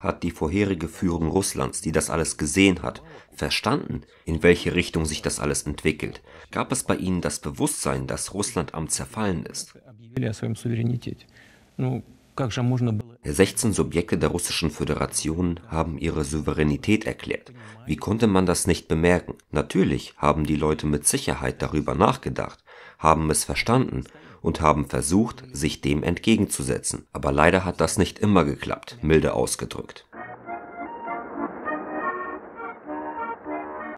hat die vorherige Führung Russlands, die das alles gesehen hat, verstanden, in welche Richtung sich das alles entwickelt? Gab es bei ihnen das Bewusstsein, dass Russland am Zerfallen ist? Die 16 Subjekte der russischen Föderation haben ihre Souveränität erklärt. Wie konnte man das nicht bemerken? Natürlich haben die Leute mit Sicherheit darüber nachgedacht, haben es verstanden und haben versucht, sich dem entgegenzusetzen. Aber leider hat das nicht immer geklappt, milde ausgedrückt.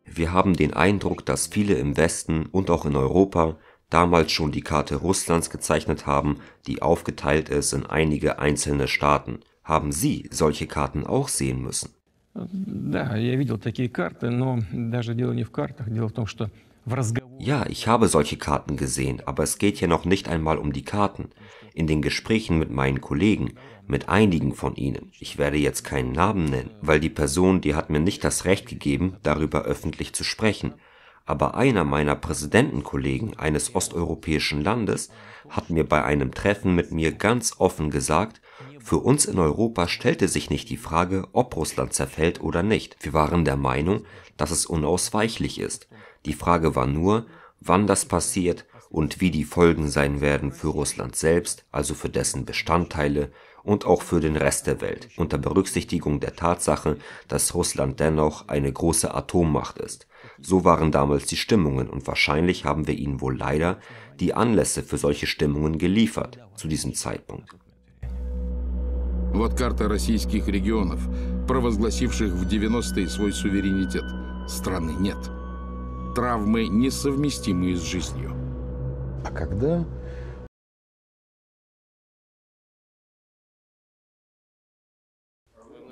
Wir haben den Eindruck, dass viele im Westen und auch in Europa damals schon die Karte Russlands gezeichnet haben, die aufgeteilt ist in einige einzelne Staaten. Haben Sie solche Karten auch sehen müssen? Ja, ich habe solche Karten, aber das Ding nicht in Karten. Das Ding ist, dass ja, ich habe solche Karten gesehen, aber es geht hier noch nicht einmal um die Karten. In den Gesprächen mit meinen Kollegen, mit einigen von ihnen, ich werde jetzt keinen Namen nennen, weil die Person, die hat mir nicht das Recht gegeben, darüber öffentlich zu sprechen. Aber einer meiner Präsidentenkollegen eines osteuropäischen Landes hat mir bei einem Treffen mit mir ganz offen gesagt, für uns in Europa stellte sich nicht die Frage, ob Russland zerfällt oder nicht. Wir waren der Meinung, dass es unausweichlich ist. Die Frage war nur, wann das passiert und wie die Folgen sein werden für Russland selbst, also für dessen Bestandteile und auch für den Rest der Welt, unter Berücksichtigung der Tatsache, dass Russland dennoch eine große Atommacht ist. So waren damals die Stimmungen und wahrscheinlich haben wir ihnen wohl leider die Anlässe für solche Stimmungen geliefert zu diesem Zeitpunkt. Вот карта российских регионов, провозгласивших в 90-е свой суверенитет. Страны нет травмы, несовместимые с жизнью. А когда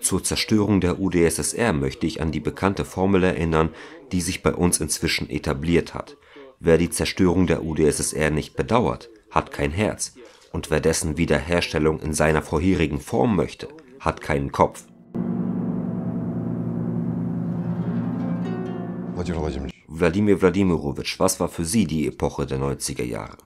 Zur Zerstörung der UdSSR möchte ich an die bekannte Formel erinnern, die sich bei uns inzwischen etabliert hat. Wer die Zerstörung der UdSSR nicht bedauert, hat kein Herz. Und wer dessen Wiederherstellung in seiner vorherigen Form möchte, hat keinen Kopf. Владимир Владимирович, Wladimir Wladimirowitsch, was war für Sie die Epoche der 90er Jahre?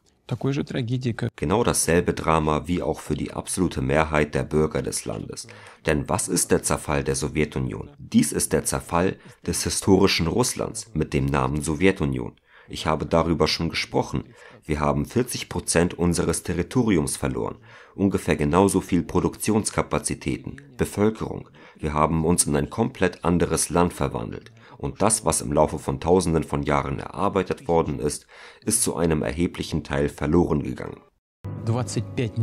Genau dasselbe Drama wie auch für die absolute Mehrheit der Bürger des Landes. Denn was ist der Zerfall der Sowjetunion? Dies ist der Zerfall des historischen Russlands mit dem Namen Sowjetunion. Ich habe darüber schon gesprochen. Wir haben 40 Prozent unseres Territoriums verloren, ungefähr genauso viel Produktionskapazitäten, Bevölkerung. Wir haben uns in ein komplett anderes Land verwandelt und das, was im Laufe von Tausenden von Jahren erarbeitet worden ist, ist zu einem erheblichen Teil verloren gegangen. 25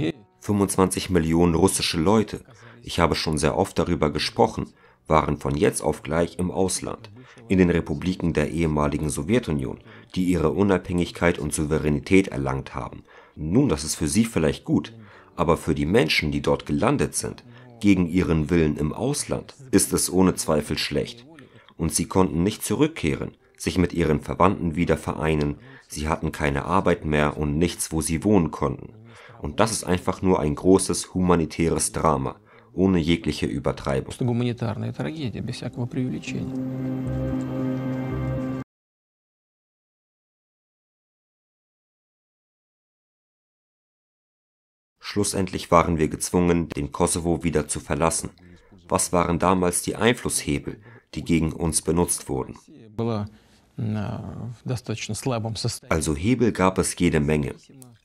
э, Millionen, russische Leute, ich habe schon sehr oft darüber gesprochen, waren von jetzt auf gleich im Ausland, in den Republiken der ehemaligen Sowjetunion, die ihre Unabhängigkeit und Souveränität erlangt haben. Nun, das ist für sie vielleicht gut, aber für die Menschen, die dort gelandet sind, gegen ihren Willen im Ausland, ist es ohne Zweifel schlecht. Und sie konnten nicht zurückkehren, sich mit ihren Verwandten wieder vereinen, sie hatten keine Arbeit mehr und nichts, wo sie wohnen konnten. Und das ist einfach nur ein großes humanitäres Drama, ohne jegliche Übertreibung. Schlussendlich waren wir gezwungen, den Kosovo wieder zu verlassen. Was waren damals die Einflusshebel, die gegen uns benutzt wurden? Э, also Hebel gab es jede Menge.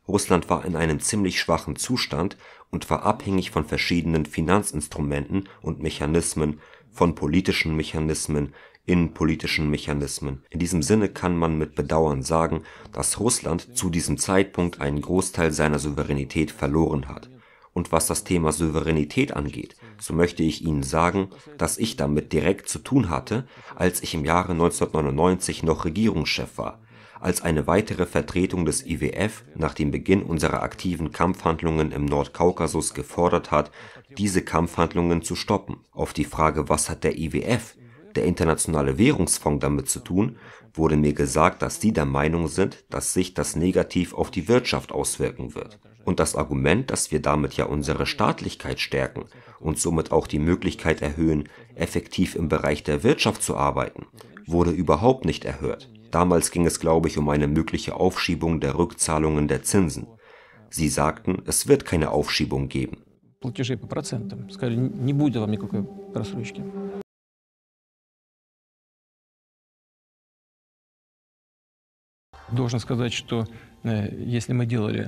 Russland war in einem ziemlich schwachen Zustand und war abhängig von verschiedenen Finanzinstrumenten und Mechanismen, von politischen Mechanismen, innenpolitischen Mechanismen. In diesem Sinne kann man mit Bedauern sagen, dass Russland zu diesem Zeitpunkt einen Großteil seiner Souveränität verloren hat. Und was das Thema Souveränität angeht, so möchte ich Ihnen sagen, dass ich damit direkt zu tun hatte, als ich im Jahre 1999 noch Regierungschef war. Als eine weitere Vertretung des IWF nach dem Beginn unserer aktiven Kampfhandlungen im Nordkaukasus gefordert hat, diese Kampfhandlungen zu stoppen. Auf die Frage, was hat der IWF der Internationale Währungsfonds damit zu tun, wurde mir gesagt, dass sie der Meinung sind, dass sich das negativ auf die Wirtschaft auswirken wird. Und das Argument, dass wir damit ja unsere Staatlichkeit stärken und somit auch die Möglichkeit erhöhen, effektiv im Bereich der Wirtschaft zu arbeiten, wurde überhaupt nicht erhört. Damals ging es, glaube ich, um eine mögliche Aufschiebung der Rückzahlungen der Zinsen. Sie sagten, es wird keine Aufschiebung geben. Э,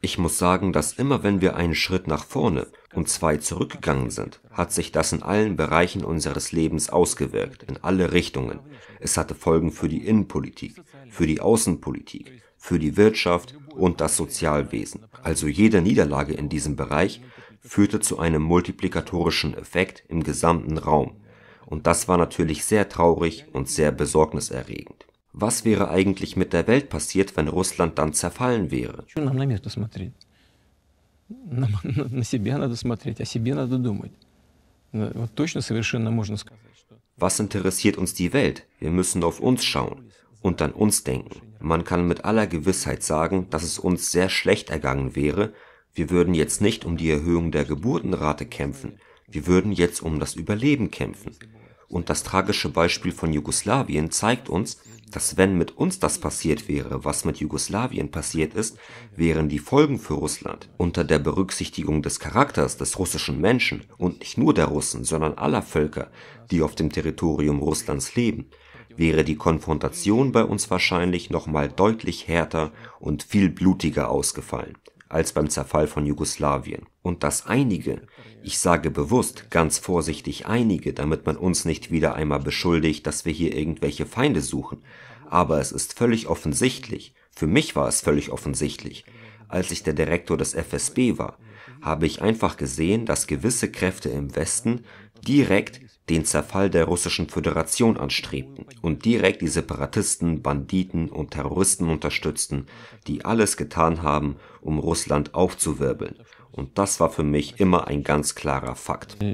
ich muss sagen, dass immer wenn wir einen Schritt nach vorne und zwei zurückgegangen sind, hat sich das in allen Bereichen unseres Lebens ausgewirkt, in alle Richtungen. Es hatte Folgen für die Innenpolitik, für die Außenpolitik, für die Wirtschaft und das Sozialwesen. Also jede Niederlage in diesem Bereich führte zu einem multiplikatorischen Effekt im gesamten Raum. Und das war natürlich sehr traurig und sehr besorgniserregend was wäre eigentlich mit der Welt passiert, wenn Russland dann zerfallen wäre? Was interessiert uns die Welt? Wir müssen auf uns schauen und an uns denken. Man kann mit aller Gewissheit sagen, dass es uns sehr schlecht ergangen wäre. Wir würden jetzt nicht um die Erhöhung der Geburtenrate kämpfen. Wir würden jetzt um das Überleben kämpfen. Und das tragische Beispiel von Jugoslawien zeigt uns, dass wenn mit uns das passiert wäre, was mit Jugoslawien passiert ist, wären die Folgen für Russland unter der Berücksichtigung des Charakters des russischen Menschen und nicht nur der Russen, sondern aller Völker, die auf dem Territorium Russlands leben, wäre die Konfrontation bei uns wahrscheinlich nochmal deutlich härter und viel blutiger ausgefallen als beim Zerfall von Jugoslawien. Und dass einige, ich sage bewusst ganz vorsichtig einige, damit man uns nicht wieder einmal beschuldigt, dass wir hier irgendwelche Feinde suchen, aber es ist völlig offensichtlich, für mich war es völlig offensichtlich, als ich der Direktor des FSB war, habe ich einfach gesehen, dass gewisse Kräfte im Westen direkt den Zerfall der Russischen Föderation anstrebten und direkt die Separatisten, Banditen und Terroristen unterstützten, die alles getan haben, um Russland aufzuwirbeln. Und das war für mich immer ein ganz klarer Fakt. Das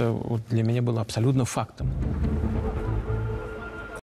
war für mich absolut ein Fakt.